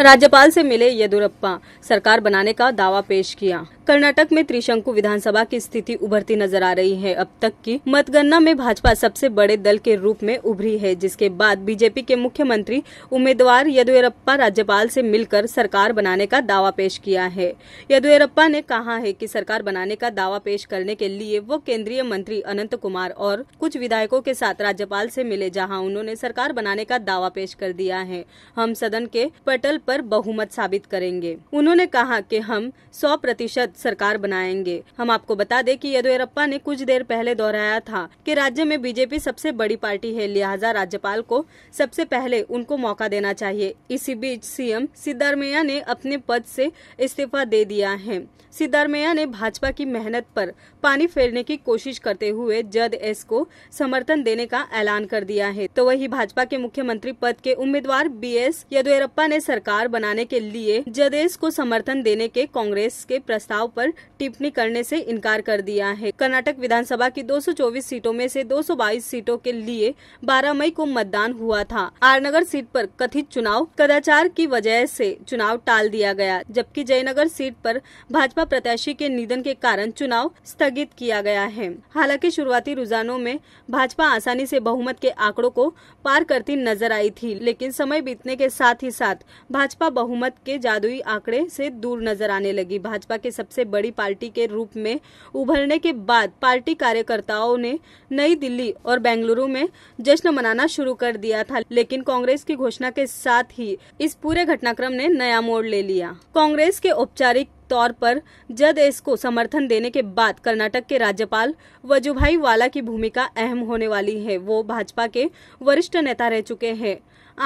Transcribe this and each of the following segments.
राज्यपाल से मिले येदुरप्पा सरकार बनाने का दावा पेश किया कर्नाटक में त्रिशंकु विधानसभा की स्थिति उभरती नजर आ रही है अब तक की मतगणना में भाजपा सबसे बड़े दल के रूप में उभरी है जिसके बाद बीजेपी के मुख्यमंत्री उम्मीदवार येदुरप्पा राज्यपाल से मिलकर सरकार बनाने का दावा पेश किया है येदुरप्पा ने कहा है कि सरकार बनाने का दावा पेश करने के लिए वो केंद्रीय मंत्री अनंत कुमार और कुछ विधायकों के साथ राज्यपाल से मिले जहां उन्होंने सरकार बनाने का दावा पेश कर दिया है हम सदन के पटल पर बहुमत साबित करेंगे उन्होंने कहा कि हम 100 प्रतिशत सरकार बनाएंगे हम आपको बता दें कि येदुरप्पा ने कुछ देर पहले दोहराया था कि राज्य में बीजेपी सबसे बड़ी पार्टी है लिहाजा राज्यपाल को सबसे पहले उनको मौका देना चाहिए इसी बीच सीएम सिद्धारमैया ने अपने पद से इस्तीफा दे दिया है सिद्धारमैया ने भाजपा की मेहनत पर पानी फेरने की कोशिश करते हुए जद एस को समर्थन देने का ऐलान कर दिया है तो वही भाजपा के मुख्यमंत्री पद के उम्मीदवार बी एस येदुरप्पा ने सरकार सरकार बनाने के लिए जदेश को समर्थन देने के कांग्रेस के प्रस्ताव पर टिप्पणी करने से इनकार कर दिया है कर्नाटक विधानसभा की 224 सीटों में से 222 सीटों के लिए 12 मई को मतदान हुआ था आरनगर सीट पर कथित चुनाव कदाचार की वजह से चुनाव टाल दिया गया जबकि जयनगर सीट पर भाजपा प्रत्याशी के निधन के कारण चुनाव स्थगित किया गया है हालांकि शुरुआती रुझानों में भाजपा आसानी से बहुमत के आंकड़ों को पार करती नजर आई थी लेकिन समय बीतने के साथ ही साथ भाजपा भाजपा बहुमत के जादुई आंकड़े से दूर नजर आने लगी भाजपा के सबसे बड़ी पार्टी के रूप में उभरने के बाद पार्टी कार्यकर्ताओं ने नई दिल्ली और बेंगलुरु में जश्न मनाना शुरू कर दिया था लेकिन कांग्रेस की घोषणा के साथ ही इस पूरे घटनाक्रम ने नया मोड़ ले लिया कांग्रेस के औपचारिक तौर पर जद को समर्थन देने के बाद कर्नाटक के राज्यपाल वजुभाई वाला की भूमिका अहम होने वाली है वो भाजपा के वरिष्ठ नेता रह चुके हैं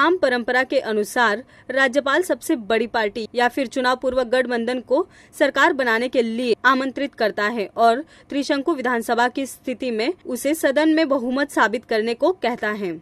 आम परंपरा के अनुसार राज्यपाल सबसे बड़ी पार्टी या फिर चुनाव पूर्व गठबंधन को सरकार बनाने के लिए आमंत्रित करता है और त्रिशंकु विधानसभा की स्थिति में उसे सदन में बहुमत साबित करने को कहता है